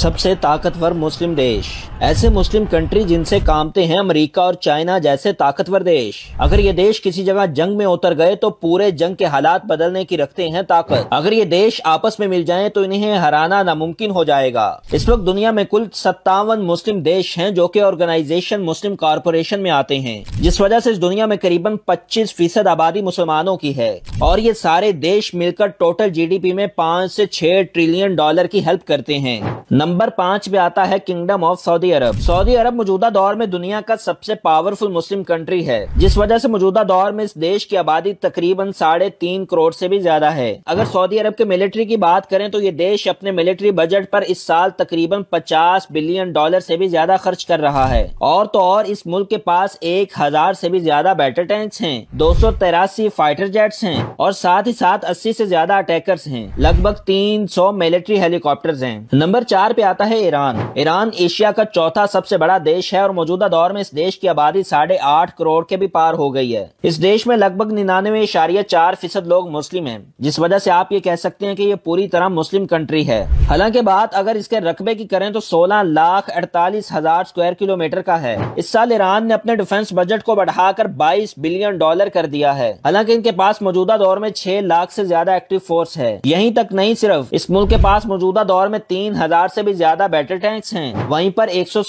सबसे ताकतवर मुस्लिम देश ऐसे मुस्लिम कंट्री जिनसे कामते हैं अमेरिका और चाइना जैसे ताकतवर देश अगर ये देश किसी जगह जंग में उतर गए तो पूरे जंग के हालात बदलने की रखते हैं ताकत अगर ये देश आपस में मिल जाएं तो इन्हें हराना नामुमकिन हो जाएगा इस वक्त दुनिया में कुल सत्तावन मुस्लिम देश है जो की ऑर्गेनाइजेशन मुस्लिम कारपोरेशन में आते हैं जिस वजह से इस दुनिया में करीबन पच्चीस फीसद आबादी मुसलमानों की है और ये सारे देश मिलकर टोटल जी में पाँच ऐसी छह ट्रिलियन डॉलर की हेल्प करते हैं नंबर पांच पे आता है kingdom of Saudi Arab Saudi Arab मौजूदा दौर में दुनिया का सबसे पावरफुल मुस्लिम कंट्री है जिस वजह से मौजूदा दौर में इस देश की आबादी तकरीबन साढ़े तीन करोड़ से भी ज्यादा है अगर सऊदी अरब के मिलिट्री की बात करें तो ये देश अपने मिलिट्री बजट पर इस साल तकरीबन पचास बिलियन डॉलर से भी ज्यादा खर्च कर रहा है और तो और इस मुल्क के पास एक हजार से भी ज्यादा बैटर टैंक्स है दो सौ तेरासी फाइटर जेट्स हैं और साथ ही साथ अस्सी से ज्यादा अटैकर्स हैं लगभग तीन सौ मिलिट्री हेलीकॉप्टर है नंबर चार पे आता है ईरान ईरान एशिया का चौथा सबसे बड़ा देश है और मौजूदा दौर में इस देश की आबादी साढ़े आठ करोड़ के भी पार हो गई है इस देश में लगभग निन्यानवे इशारिया चार फीसद लोग मुस्लिम हैं जिस वजह से आप ये कह सकते हैं कि ये पूरी तरह मुस्लिम कंट्री है हालांकि बात अगर इसके रकबे की करें तो सोलह लाख अड़तालीस हजार स्क्वायर किलोमीटर का है इस साल ईरान ने अपने डिफेंस बजट को बढ़ाकर बाईस बिलियन डॉलर कर दिया है हालांकि इनके पास मौजूदा दौर में छह लाख से ज्यादा एक्टिव फोर्स है यही तक नहीं सिर्फ इस मुल्क के पास मौजूदा दौर में तीन हजार से भी ज्यादा बैटल टैंक्स हैं वहीं पर एक सौ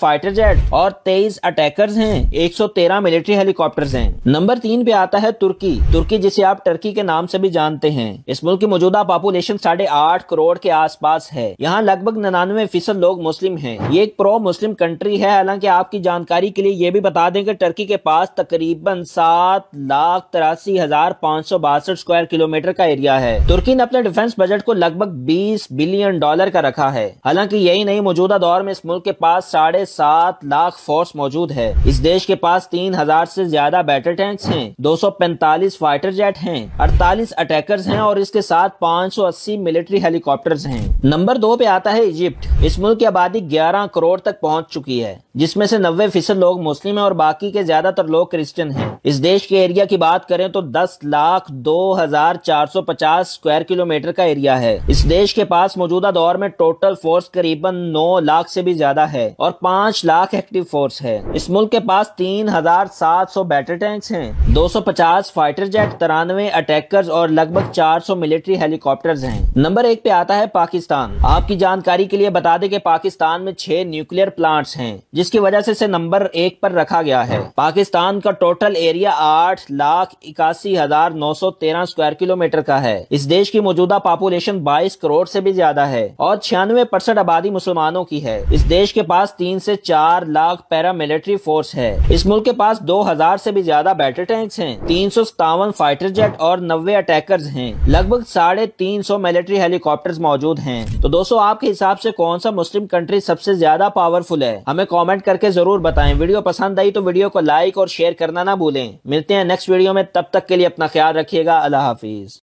फाइटर जेट और तेईस अटैकर्स हैं 113 मिलिट्री हेलीकॉप्टर्स हैं नंबर तीन पे आता है तुर्की तुर्की जिसे आप टर्की के नाम से भी जानते हैं इस मुल्क की मौजूदा पॉपुलेशन साढ़े आठ करोड़ के आस है यहाँ लगभग निन्यानवे फीसद लोग मुस्लिम है ये एक प्रो मुस्लिम कंट्री है हालांकि आपकी जानकारी के लिए ये भी बता दें की टर्की के पास तकरीबन सात लाख तिरासी हजार पाँच सौ बासठ स्क्वायर किलोमीटर का एरिया है तुर्की ने अपने डिफेंस बजट को लगभग बीस बिलियन डॉलर का रखा है है हालांकि यही नहीं मौजूदा दौर में इस मुल्क के पास साढ़े सात लाख फोर्स मौजूद है इस देश के पास तीन हजार ऐसी ज्यादा बैटल टैंक है दो सौ पैंतालीस फाइटर जेट है अड़तालीस अटैकर्स है और इसके साथ पाँच सौ अस्सी मिलिट्री हेलीकॉप्टर है नंबर दो पे आता है इजिप्ट इस मुल्क की आबादी ग्यारह करोड़ तक पहुँच चुकी है जिसमें से नब्बे फीसद लोग मुस्लिम है और बाकी के ज्यादातर लोग क्रिश्चियन हैं। इस देश के एरिया की बात करें तो दस लाख दो हजार चार सौ पचास स्क्वायर किलोमीटर का एरिया है इस देश के पास मौजूदा दौर में टोटल टोटल फोर्स करीबन 9 लाख से भी ज्यादा है और 5 लाख एक्टिव फोर्स है इस मुल्क के पास 3,700 बैटर टैंक्स हैं 250 फाइटर जेट तिरानवे अटैकर्स और लगभग 400 मिलिट्री हेलीकॉप्टर्स हैं नंबर एक पे आता है पाकिस्तान आपकी जानकारी के लिए बता दें कि पाकिस्तान में छह न्यूक्लियर प्लांट्स हैं जिसकी वजह से इसे नंबर एक पर रखा गया है पाकिस्तान का टोटल एरिया आठ लाख इक्यासी हजार नौ सौ तेरह स्क्वायर किलोमीटर का है इस देश की मौजूदा पॉपुलेशन बाईस करोड़ से भी ज्यादा है और छियानवे नब्बे परसेंट आबादी मुसलमानों की है इस देश के पास तीन से चार लाख पैरामिलिट्री फोर्स है इस मुल्क के पास दो हजार से भी ज्यादा बैटल टैंक्स हैं तीन सौ सतावन फाइटर जेट और नब्बे अटैकर्स हैं लगभग साढ़े तीन सौ मिलिट्री हेलीकॉप्टर मौजूद हैं तो दोस्तों आपके हिसाब से कौन सा मुस्लिम कंट्री सबसे ज्यादा पावरफुल है हमें कॉमेंट करके जरूर बताएं वीडियो पसंद आई तो वीडियो को लाइक और शेयर करना ना भूलें मिलते हैं नेक्स्ट वीडियो में तब तक के लिए अपना ख्याल रखिएगा अल्लाह हाफिज